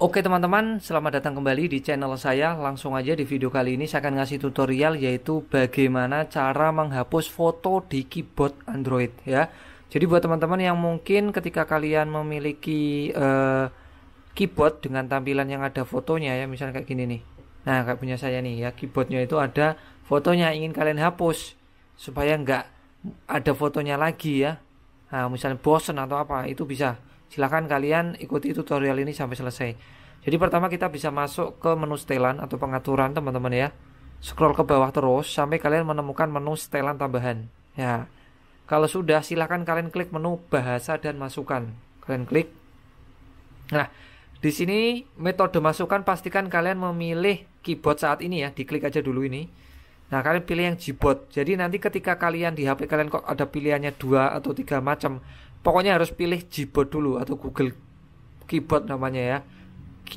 Oke teman-teman, selamat datang kembali di channel saya. Langsung aja di video kali ini saya akan ngasih tutorial yaitu bagaimana cara menghapus foto di keyboard Android ya. Jadi buat teman-teman yang mungkin ketika kalian memiliki uh, keyboard dengan tampilan yang ada fotonya ya, misalnya kayak gini nih. Nah, kayak punya saya nih ya, keyboardnya itu ada fotonya ingin kalian hapus supaya nggak ada fotonya lagi ya. Nah, misalnya bosen atau apa itu bisa silahkan kalian ikuti tutorial ini sampai selesai jadi pertama kita bisa masuk ke menu setelan atau pengaturan teman-teman ya scroll ke bawah terus sampai kalian menemukan menu setelan tambahan ya kalau sudah silahkan kalian klik menu bahasa dan masukan kalian klik nah di sini metode masukan pastikan kalian memilih keyboard saat ini ya, diklik aja dulu ini. Nah, kalian pilih yang keyboard. Jadi nanti ketika kalian di HP kalian kok ada pilihannya dua atau tiga macam, pokoknya harus pilih Jibot dulu atau Google Keyboard namanya ya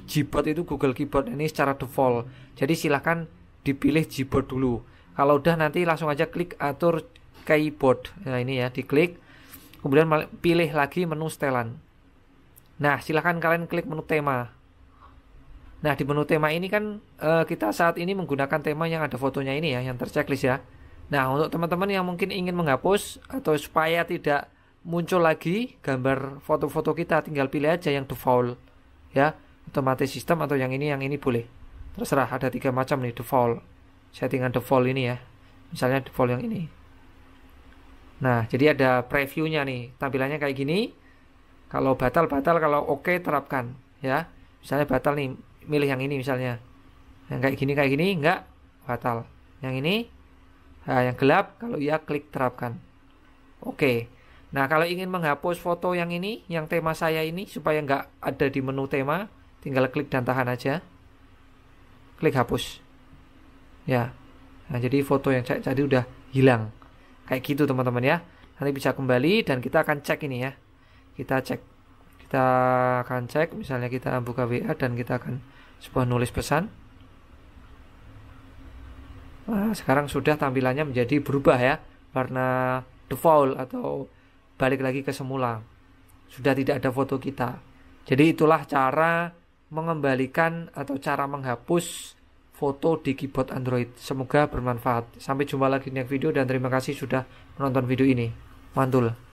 Jibot itu Google Keyboard ini secara default jadi silahkan dipilih Jibot dulu kalau udah nanti langsung aja klik atur keyboard nah ini ya diklik kemudian pilih lagi menu setelan nah silahkan kalian klik menu tema nah di menu tema ini kan eh, kita saat ini menggunakan tema yang ada fotonya ini ya yang terchecklist ya nah untuk teman-teman yang mungkin ingin menghapus atau supaya tidak muncul lagi gambar foto-foto kita tinggal pilih aja yang default ya otomatis sistem atau yang ini yang ini boleh terserah ada tiga macam nih default settingan default ini ya misalnya default yang ini nah jadi ada previewnya nih tampilannya kayak gini kalau batal batal kalau oke okay, terapkan ya misalnya batal nih milih yang ini misalnya yang kayak gini kayak gini enggak batal yang ini nah, yang gelap kalau ya klik terapkan oke okay. Nah, kalau ingin menghapus foto yang ini, yang tema saya ini, supaya nggak ada di menu tema, tinggal klik dan tahan aja. Klik hapus. Ya. Nah, jadi foto yang saya cari udah hilang. Kayak gitu, teman-teman ya. Nanti bisa kembali dan kita akan cek ini ya. Kita cek. Kita akan cek, misalnya kita buka WA dan kita akan sebuah nulis pesan. Nah, sekarang sudah tampilannya menjadi berubah ya. Warna default atau balik lagi ke semula. Sudah tidak ada foto kita. Jadi itulah cara mengembalikan atau cara menghapus foto di keyboard Android. Semoga bermanfaat. Sampai jumpa lagi di video dan terima kasih sudah menonton video ini. Mantul.